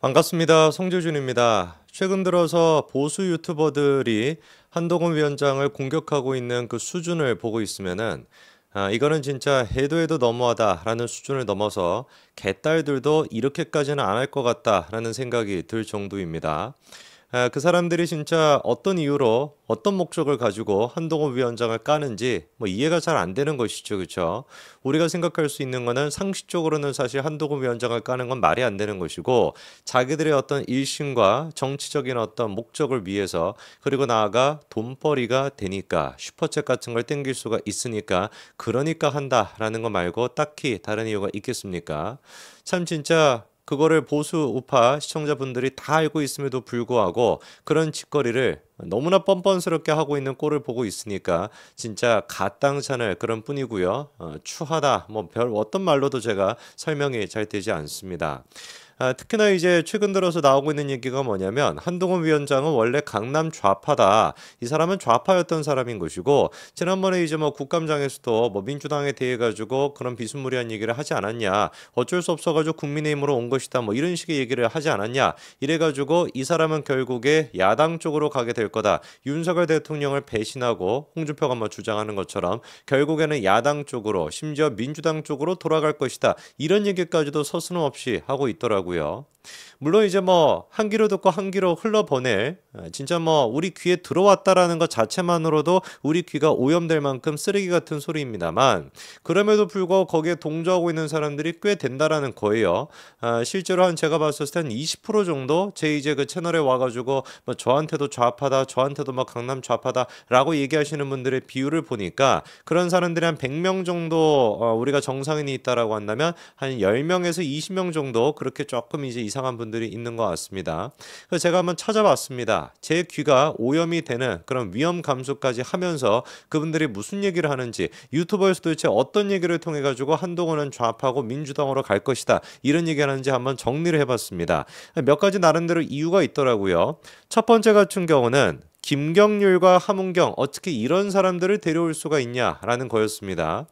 반갑습니다. 성재준입니다. 최근 들어서 보수 유튜버들이 한동훈 위원장을 공격하고 있는 그 수준을 보고 있으면은 아, 이거는 진짜 해도 해도 너무하다라는 수준을 넘어서 개딸들도 이렇게까지는 안 할 것 같다라는 생각이 들 정도입니다. 그 사람들이 진짜 어떤 이유로 어떤 목적을 가지고 한동훈 위원장을 까는지 뭐 이해가 잘 안 되는 것이죠. 그렇죠? 우리가 생각할 수 있는 거는 상식적으로는 사실 한동훈 위원장을 까는 건 말이 안 되는 것이고 자기들의 어떤 일심과 정치적인 어떤 목적을 위해서 그리고 나아가 돈벌이가 되니까 슈퍼챗 같은 걸 땡길 수가 있으니까 그러니까 한다라는 거 말고 딱히 다른 이유가 있겠습니까? 참 진짜 그거를 보수 우파 시청자분들이 다 알고 있음에도 불구하고 그런 짓거리를 너무나 뻔뻔스럽게 하고 있는 꼴을 보고 있으니까 진짜 가당찮을 그런 뿐이고요. 어, 추하다 뭐 별 어떤 말로도 제가 설명이 잘 되지 않습니다. 아, 특히나 이제 최근 들어서 나오고 있는 얘기가 뭐냐면 한동훈 위원장은 원래 강남 좌파다. 이 사람은 좌파였던 사람인 것이고 지난번에 이제 뭐 국감장에서도 뭐 민주당에 대해 가지고 그런 비스무리한 얘기를 하지 않았냐. 어쩔 수 없어가지고 국민의힘으로 온 것이다. 뭐 이런 식의 얘기를 하지 않았냐. 이래가지고 이 사람은 결국에 야당 쪽으로 가게 될 거다. 윤석열 대통령을 배신하고 홍준표가 뭐 주장하는 것처럼 결국에는 야당 쪽으로 심지어 민주당 쪽으로 돌아갈 것이다. 이런 얘기까지도 서슴없이 하고 있더라고요. 하고요. 물론 이제 뭐 한 귀로 듣고 한 귀로 흘러보낼 아, 진짜 뭐 우리 귀에 들어왔다라는 것 자체만으로도 우리 귀가 오염될 만큼 쓰레기 같은 소리입니다만 그럼에도 불구하고 거기에 동조하고 있는 사람들이 꽤 된다라는 거예요. 아, 실제로 한 제가 봤을 때한20% 정도 제 이제 그 채널에 와가지고 뭐 저한테도 좌파다 저한테도 막 뭐 강남 좌파다라고 얘기하시는 분들의 비율을 보니까 그런 사람들이 한 100명 정도 어, 우리가 정상인이 있다라고 한다면 한 10명에서 20명 정도 그렇게 조금 이제 이상한 분 분들이 있는 것 같습니다. 그래서 제가 한번 찾아봤습니다. 제 귀가 오염이 되는 그런 위험 감소까지 하면서 그분들이 무슨 얘기를 하는지 유튜버에서 도대체 어떤 얘기를 통해 가지고 한동훈은 좌파고 민주당으로 갈 것이다 이런 얘기 하는지 한번 정리를 해봤습니다. 몇 가지 나름대로 이유가 있더라고요. 첫 번째 같은 경우는 김경률과 함은경 어떻게 이런 사람들을 데려올 수가 있냐라는 거였습니다.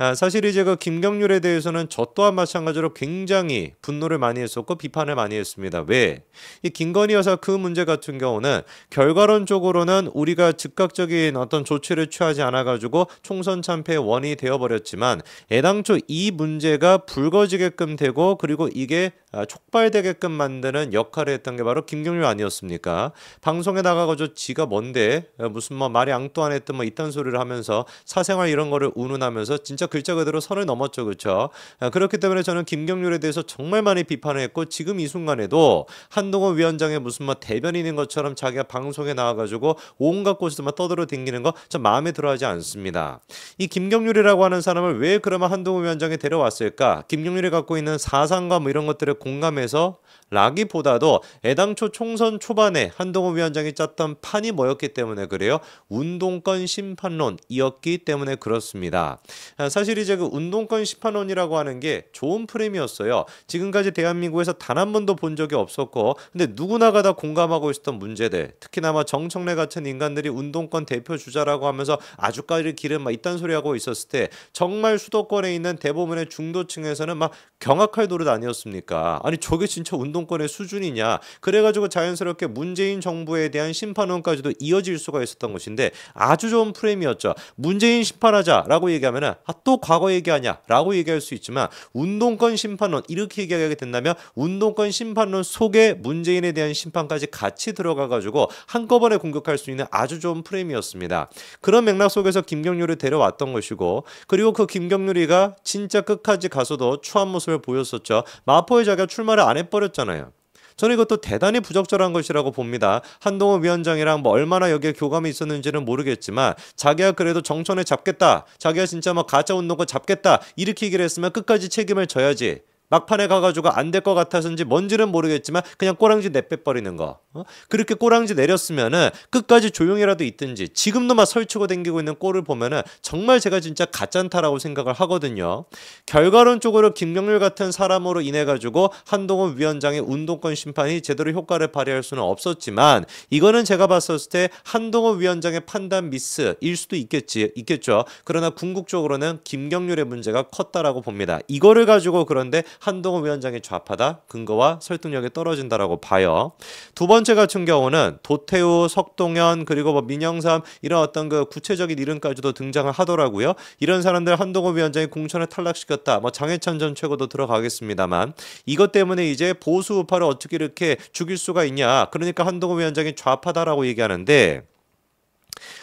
아, 사실 이제 그 김경률에 대해서는 저 또한 마찬가지로 굉장히 분노를 많이 했었고 비판을 많이 했습니다. 왜? 이 김건희 여사 그 문제 같은 경우는 결과론적으로는 우리가 즉각적인 어떤 조치를 취하지 않아가지고 총선 참패의 원인이 되어버렸지만 애당초 이 문제가 불거지게끔 되고 그리고 이게 아, 촉발되게끔 만드는 역할을 했던 게 바로 김경률 아니었습니까? 방송에 나가가지고 지가 뭔데 아, 무슨 뭐 말이 앙뚜안 했던 뭐 이딴 소리를 하면서 사생활 이런 거를 운운하면서 진짜 글자 그대로 선을 넘었죠. 그렇죠? 아, 그렇기 때문에 저는 김경률에 대해서 정말 많이 비판을 했고 지금 이 순간에도 한동훈 위원장의 무슨 막 뭐 대변인인 것처럼 자기가 방송에 나와가지고 온갖 곳에서 막 떠들어 댕기는 거참 마음에 들어하지 않습니다. 이 김경률이라고 하는 사람을 왜 그러면 한동훈 위원장이 데려왔을까? 김경률이 갖고 있는 사상과 뭐 이런 것들을 공감해서 라기보다도 애당초 총선 초반에 한동훈 위원장이 짰던 판이 뭐였기 때문에 그래요. 운동권 심판론이었기 때문에 그렇습니다. 아, 사실 이제 그 운동권 심판론이라고 하는 게 좋은 프레임이었어요. 지금까지 대한민국에서 단 한 번도 본 적이 없었고 근데 누구나가 다 공감하고 있었던 문제들 특히나마 정청래 같은 인간들이 운동권 대표 주자라고 하면서 아주까지 기름 막 이딴 소리 하고 있었을 때 정말 수도권에 있는 대부분의 중도층에서는 막 경악할 노릇 아니었습니까? 아니 저게 진짜 운동 운동권의 수준이냐 그래가지고 자연스럽게 문재인 정부에 대한 심판원까지도 이어질 수가 있었던 것인데 아주 좋은 프레임이었죠. 문재인 심판하자라고 얘기하면 아, 또 과거 얘기하냐라고 얘기할 수 있지만 운동권 심판론 이렇게 얘기하게 된다면 운동권 심판론 속에 문재인에 대한 심판까지 같이 들어가가지고 한꺼번에 공격할 수 있는 아주 좋은 프레임이었습니다. 그런 맥락 속에서 김경률을 데려왔던 것이고 그리고 그 김경률이가 진짜 끝까지 가서도 추한 모습을 보였었죠. 마포의 자가 출마를 안 해버렸잖아요. 있잖아요. 저는 이것도 대단히 부적절한 것이라고 봅니다. 한동호 위원장이랑 뭐 얼마나 여기에 교감이 있었는지는 모르겠지만 자기가 그래도 정천에 잡겠다. 자기가 진짜 막 뭐 가짜 운동권 잡겠다. 일으키기를 했으면 끝까지 책임을 져야지. 막판에 가가지고 안 될 것 같아서인지 뭔지는 모르겠지만 그냥 꼬랑지 내빼버리는 거 어? 그렇게 꼬랑지 내렸으면은 끝까지 조용히라도 있든지 지금도 막 설치고 댕기고 있는 꼴을 보면은 정말 제가 진짜 가짠타라고 생각을 하거든요 결과론적으로 김경률 같은 사람으로 인해 가지고 한동훈 위원장의 운동권 심판이 제대로 효과를 발휘할 수는 없었지만 이거는 제가 봤었을 때 한동훈 위원장의 판단 미스일 수도 있겠지 있겠죠 그러나 궁극적으로는 김경률의 문제가 컸다라고 봅니다 이거를 가지고 그런데 한동훈 위원장이 좌파다 근거와 설득력이 떨어진다라고 봐요. 두 번째 같은 경우는 도태우, 석동현 그리고 뭐 민영삼 이런 어떤 그 구체적인 이름까지도 등장을 하더라고요. 이런 사람들 한동훈 위원장이 공천을 탈락시켰다. 뭐 장해찬 전 최고도 들어가겠습니다만 이것 때문에 이제 보수 우파를 어떻게 이렇게 죽일 수가 있냐. 그러니까 한동훈 위원장이 좌파다라고 얘기하는데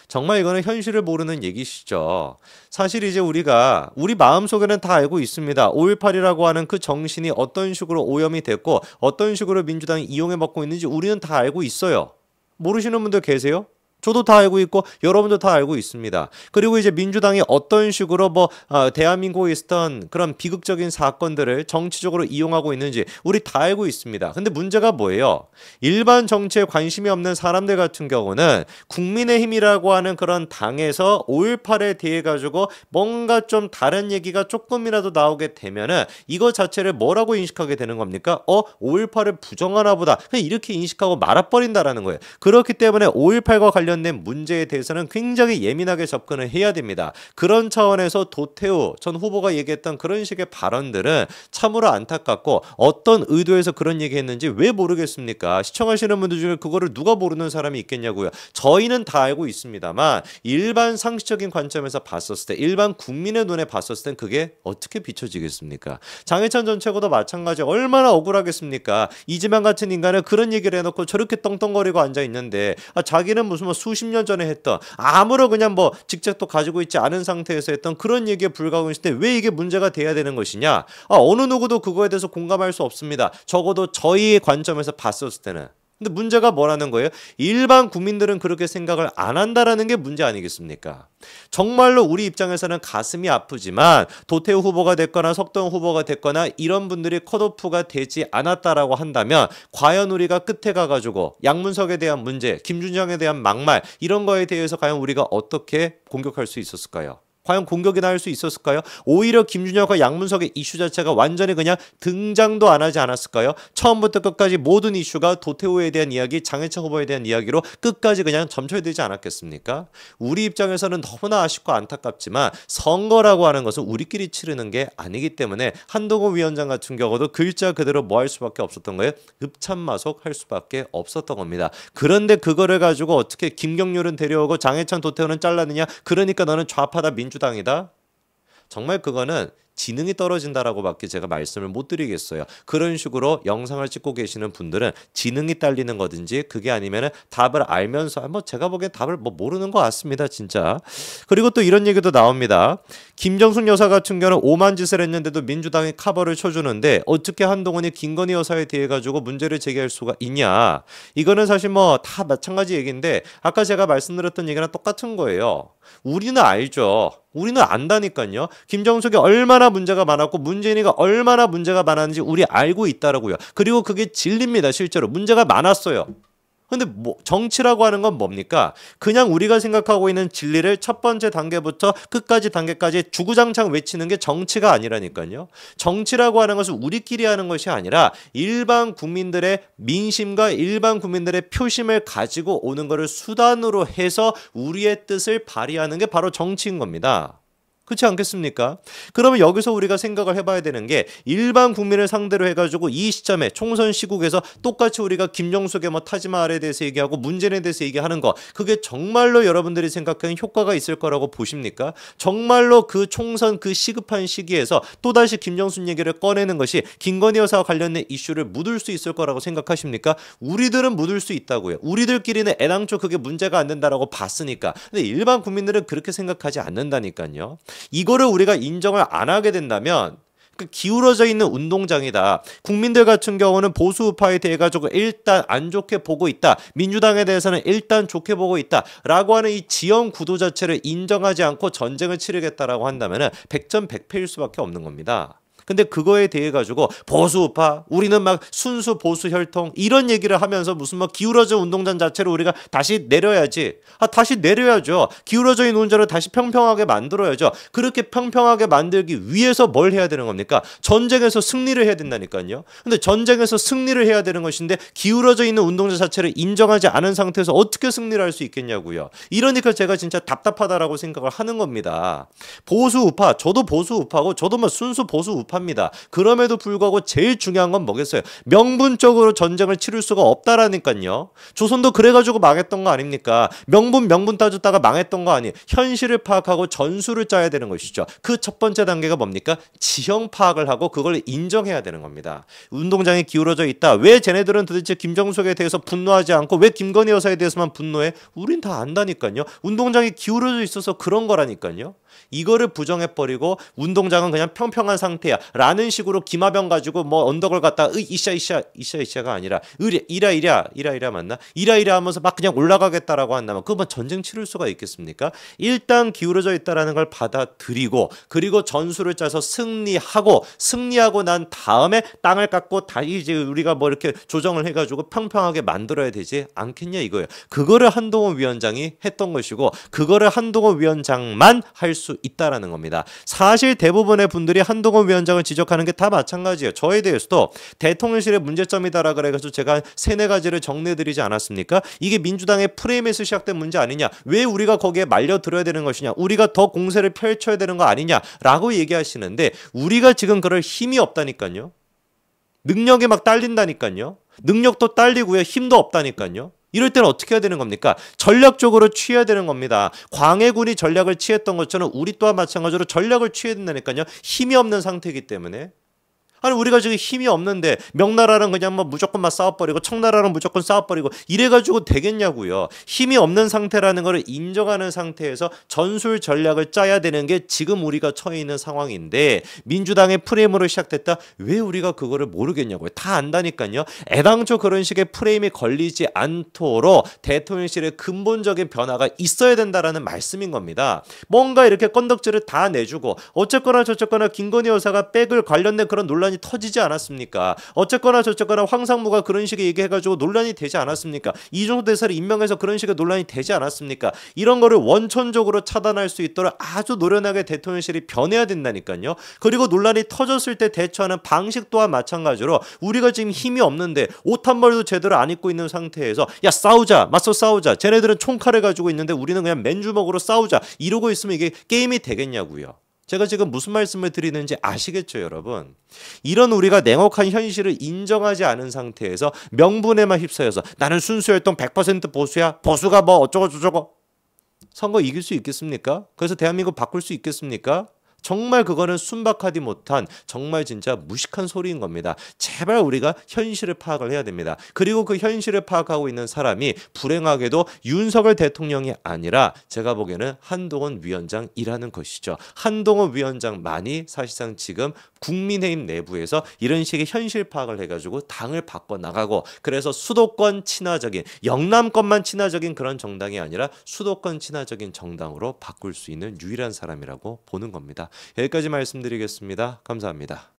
정말 이거는 현실을 모르는 얘기시죠. 사실 이제 우리가 우리 마음속에는 다 알고 있습니다. 5.18이라고 하는 그 정신이 어떤 식으로 오염이 됐고 어떤 식으로 민주당이 이용해 먹고 있는지 우리는 다 알고 있어요. 모르시는 분들 계세요? 저도 다 알고 있고 여러분도 다 알고 있습니다. 그리고 이제 민주당이 어떤 식으로 뭐 어, 대한민국에 있었던 그런 비극적인 사건들을 정치적으로 이용하고 있는지 우리 다 알고 있습니다. 근데 문제가 뭐예요? 일반 정치에 관심이 없는 사람들 같은 경우는 국민의힘이라고 하는 그런 당에서 5.18에 대해 가지고 뭔가 좀 다른 얘기가 조금이라도 나오게 되면은 이거 자체를 뭐라고 인식하게 되는 겁니까? 어 5.18을 부정하나 보다 그냥 이렇게 인식하고 말아버린다라는 거예요. 그렇기 때문에 5.18과 관련 관련된 문제에 대해서는 굉장히 예민하게 접근을 해야 됩니다. 그런 차원에서 도태우 전 후보가 얘기했던 그런 식의 발언들은 참으로 안타깝고 어떤 의도에서 그런 얘기했는지 왜 모르겠습니까? 시청하시는 분들 중에 그거를 누가 모르는 사람이 있겠냐고요. 저희는 다 알고 있습니다만 일반 상식적인 관점에서 봤었을 때 일반 국민의 눈에 봤었을 땐 그게 어떻게 비춰지겠습니까? 장해찬 전 최고도 마찬가지 얼마나 억울하겠습니까? 이지만 같은 인간은 그런 얘기를 해놓고 저렇게 떵떵거리고 앉아 있는데 아, 자기는 무슨 뭐 수십 년 전에 했던 아무런 그냥 뭐 직책도 가지고 있지 않은 상태에서 했던 그런 얘기에 불과하고 있을때 왜 이게 문제가 돼야 되는 것이냐? 아, 어느 누구도 그거에 대해서 공감할 수 없습니다. 적어도 저희의 관점에서 봤었을 때는. 근데 문제가 뭐라는 거예요? 일반 국민들은 그렇게 생각을 안 한다라는 게 문제 아니겠습니까? 정말로 우리 입장에서는 가슴이 아프지만 도태우 후보가 됐거나 석동 후보가 됐거나 이런 분들이 컷오프가 되지 않았다라고 한다면 과연 우리가 끝에 가가지고 양문석에 대한 문제, 김준영에 대한 막말 이런 거에 대해서 과연 우리가 어떻게 공격할 수 있었을까요? 과연 공격이나 할수 있었을까요? 오히려 김준혁과 양문석의 이슈 자체가 완전히 그냥 등장도 안 하지 않았을까요? 처음부터 끝까지 모든 이슈가 도태호에 대한 이야기, 장해찬 후보에 대한 이야기로 끝까지 그냥 점철되지 않았겠습니까? 우리 입장에서는 너무나 아쉽고 안타깝지만 선거라고 하는 것은 우리끼리 치르는 게 아니기 때문에 한동훈 위원장 같은 경우도 글자 그대로 뭐 할 수밖에 없었던 거예요. 읍참마속할 수밖에 없었던 겁니다. 그런데 그거를 가지고 어떻게 김경률은 데려오고 장해찬 도태호는 잘랐느냐? 그러니까 너는 좌파다 민주 민주당이다. 정말 그거는 지능이 떨어진다라고밖에 제가 말씀을 못 드리겠어요. 그런 식으로 영상을 찍고 계시는 분들은 지능이 딸리는 거든지 그게 아니면은 답을 알면서 뭐 제가 보기엔 답을 뭐 모르는 것 같습니다, 진짜. 그리고 또 이런 얘기도 나옵니다. 김정숙 여사 같은 경우는 오만 짓을 했는데도 민주당이 카버를 쳐주는데 어떻게 한동훈이 김건희 여사에 대해 가지고 문제를 제기할 수가 있냐? 이거는 사실 뭐 다 마찬가지 얘기인데 아까 제가 말씀드렸던 얘기랑 똑같은 거예요. 우리는 알죠. 우리는 안다니까요. 김정숙이 얼마나 문제가 많았고 문재인이가 얼마나 문제가 많았는지 우리 알고 있다라고요. 그리고 그게 진리입니다. 실제로 문제가 많았어요. 근데 뭐 정치라고 하는 건 뭡니까? 그냥 우리가 생각하고 있는 진리를 첫 번째 단계부터 끝까지 단계까지 주구장창 외치는 게 정치가 아니라니까요. 정치라고 하는 것은 우리끼리 하는 것이 아니라 일반 국민들의 민심과 일반 국민들의 표심을 가지고 오는 것을 수단으로 해서 우리의 뜻을 발휘하는 게 바로 정치인 겁니다. 그렇지 않겠습니까? 그러면 여기서 우리가 생각을 해봐야 되는 게 일반 국민을 상대로 해가지고 이 시점에 총선 시국에서 똑같이 우리가 김정숙의 뭐타지마을에 대해서 얘기하고 문재인에 대해서 얘기하는 거 그게 정말로 여러분들이 생각하는 효과가 있을 거라고 보십니까? 정말로 그 총선 그 시급한 시기에서 또다시 김정숙 얘기를 꺼내는 것이 김건희 여사와 관련된 이슈를 묻을 수 있을 거라고 생각하십니까? 우리들은 묻을 수 있다고요. 우리들끼리는 애당초 그게 문제가 안 된다라고 봤으니까. 근데 일반 국민들은 그렇게 생각하지 않는다니까요. 이거를 우리가 인정을 안 하게 된다면 그 기울어져 있는 운동장이다. 국민들 같은 경우는 보수 우파에 대해 가지고 일단 안 좋게 보고 있다. 민주당에 대해서는 일단 좋게 보고 있다라고 하는 이 지형 구도 자체를 인정하지 않고 전쟁을 치르겠다라고 한다면은 백전백패일 수밖에 없는 겁니다. 근데 그거에 대해 가지고 보수 우파 우리는 막 순수 보수 혈통 이런 얘기를 하면서 무슨 막 기울어져 운동장 자체를 우리가 다시 내려야지. 아 다시 내려야죠. 기울어져 있는 운전을 다시 평평하게 만들어야죠. 그렇게 평평하게 만들기 위해서 뭘 해야 되는 겁니까? 전쟁에서 승리를 해야 된다니까요. 근데 전쟁에서 승리를 해야 되는 것인데 기울어져 있는 운동장 자체를 인정하지 않은 상태에서 어떻게 승리를 할 수 있겠냐고요. 이러니까 제가 진짜 답답하다라고 생각을 하는 겁니다. 보수 우파 저도 보수 우파고 저도 막 뭐 순수 보수 우파 답합니다. 그럼에도 불구하고 제일 중요한 건 뭐겠어요? 명분적으로 전쟁을 치를 수가 없다라니까요. 조선도 그래가지고 망했던 거 아닙니까? 명분 명분 따졌다가 망했던 거 아니에요. 현실을 파악하고 전술을 짜야 되는 것이죠. 그 첫 번째 단계가 뭡니까? 지형 파악을 하고 그걸 인정해야 되는 겁니다. 운동장이 기울어져 있다. 왜 쟤네들은 도대체 김정숙에 대해서 분노하지 않고 왜 김건희 여사에 대해서만 분노해? 우린 다 안다니까요. 운동장이 기울어져 있어서 그런 거라니까요. 이거를 부정해버리고 운동장은 그냥 평평한 상태야. 라는 식으로 김하병 가지고 뭐 언덕을 갖다 으 이샤 이샤 이샤 이샤가 아니라 으랴 이라 이랴 이라 이라 맞나 이라 이라 하면서 막 그냥 올라가겠다라고 한다면 그건 뭐 전쟁 치를 수가 있겠습니까? 일단 기울어져 있다라는 걸 받아들이고 그리고 전술을 짜서 승리하고 승리하고 난 다음에 땅을 깎고 다시 이제 우리가 뭐 이렇게 조정을 해가지고 평평하게 만들어야 되지 않겠냐 이거예요. 그거를 한동훈 위원장이 했던 것이고 그거를 한동훈 위원장만 할 수 있다라는 겁니다. 사실 대부분의 분들이 한동훈 위원장 문제점을 지적하는 게 다 마찬가지예요. 저에 대해서도 대통령실의 문제점이다라 그래가지고 제가 세네 가지를 정리해드리지 않았습니까? 이게 민주당의 프레임에서 시작된 문제 아니냐? 왜 우리가 거기에 말려들어야 되는 것이냐? 우리가 더 공세를 펼쳐야 되는 거 아니냐라고 얘기하시는데 우리가 지금 그럴 힘이 없다니까요. 능력에 막 딸린다니까요. 능력도 딸리고요. 힘도 없다니까요. 이럴 때는 어떻게 해야 되는 겁니까? 전략적으로 취해야 되는 겁니다. 광해군이 전략을 취했던 것처럼 우리 또한 마찬가지로 전략을 취해야 된다니까요. 힘이 없는 상태이기 때문에. 아니 우리가 지금 힘이 없는데 명나라는 그냥 뭐 무조건 막 싸워버리고 청나라는 무조건 싸워버리고 이래가지고 되겠냐고요. 힘이 없는 상태라는 것을 인정하는 상태에서 전술 전략을 짜야 되는 게 지금 우리가 처해 있는 상황인데 민주당의 프레임으로 시작됐다. 왜 우리가 그거를 모르겠냐고요. 다 안다니까요. 애당초 그런 식의 프레임이 걸리지 않도록 대통령실의 근본적인 변화가 있어야 된다라는 말씀인 겁니다. 뭔가 이렇게 건덕지를 다 내주고 어쨌거나 저쨌거나 김건희 여사가 백을 관련된 그런 논란이 논란이 터지지 않았습니까? 어쨌거나 저쨌거나 황상무가 그런 식의 얘기해가지고 논란이 되지 않았습니까? 이종호 대사를 임명해서 그런 식의 논란이 되지 않았습니까? 이런 거를 원천적으로 차단할 수 있도록 아주 노련하게 대통령실이 변해야 된다니까요. 그리고 논란이 터졌을 때 대처하는 방식 또한 마찬가지로 우리가 지금 힘이 없는데 옷 한 벌도 제대로 안 입고 있는 상태에서 야 싸우자 맞서 싸우자 쟤네들은 총칼을 가지고 있는데 우리는 그냥 맨주먹으로 싸우자 이러고 있으면 이게 게임이 되겠냐고요. 제가 지금 무슨 말씀을 드리는지 아시겠죠, 여러분? 이런 우리가 냉혹한 현실을 인정하지 않은 상태에서 명분에만 휩싸여서 나는 순수활동100% 보수야, 보수가 뭐 어쩌고저쩌고 선거 이길 수 있겠습니까? 그래서 대한민국 바꿀 수 있겠습니까? 정말 그거는 순박하지 못한 정말 진짜 무식한 소리인 겁니다. 제발 우리가 현실을 파악을 해야 됩니다. 그리고 그 현실을 파악하고 있는 사람이 불행하게도 윤석열 대통령이 아니라 제가 보기에는 한동훈 위원장이라는 것이죠. 한동훈 위원장만이 사실상 지금 국민의힘 내부에서 이런 식의 현실 파악을 해가지고 당을 바꿔 나가고 그래서 수도권 친화적인 영남권만 친화적인 그런 정당이 아니라 수도권 친화적인 정당으로 바꿀 수 있는 유일한 사람이라고 보는 겁니다. 여기까지 말씀드리겠습니다. 감사합니다.